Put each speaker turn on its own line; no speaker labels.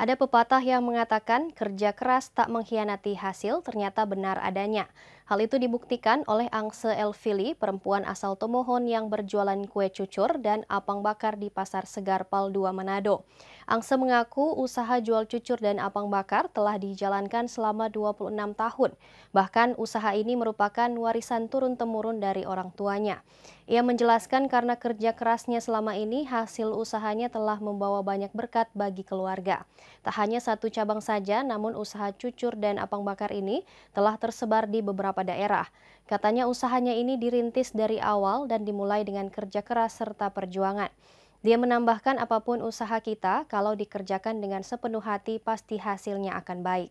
Ada pepatah yang mengatakan kerja keras tak mengkhianati hasil ternyata benar adanya. Hal itu dibuktikan oleh Angse Elvili, perempuan asal Tomohon yang berjualan kue cucur dan apang bakar di Pasar Segar Pal 2 Manado. Angse mengaku usaha jual cucur dan apang bakar telah dijalankan selama 26 tahun. Bahkan usaha ini merupakan warisan turun-temurun dari orang tuanya. Ia menjelaskan karena kerja kerasnya selama ini hasil usahanya telah membawa banyak berkat bagi keluarga. Tak hanya satu cabang saja, namun usaha cucur dan apang bakar ini telah tersebar di beberapa daerah. Katanya usahanya ini dirintis dari awal dan dimulai dengan kerja keras serta perjuangan. Dia menambahkan apapun usaha kita, kalau dikerjakan dengan sepenuh hati pasti hasilnya akan baik.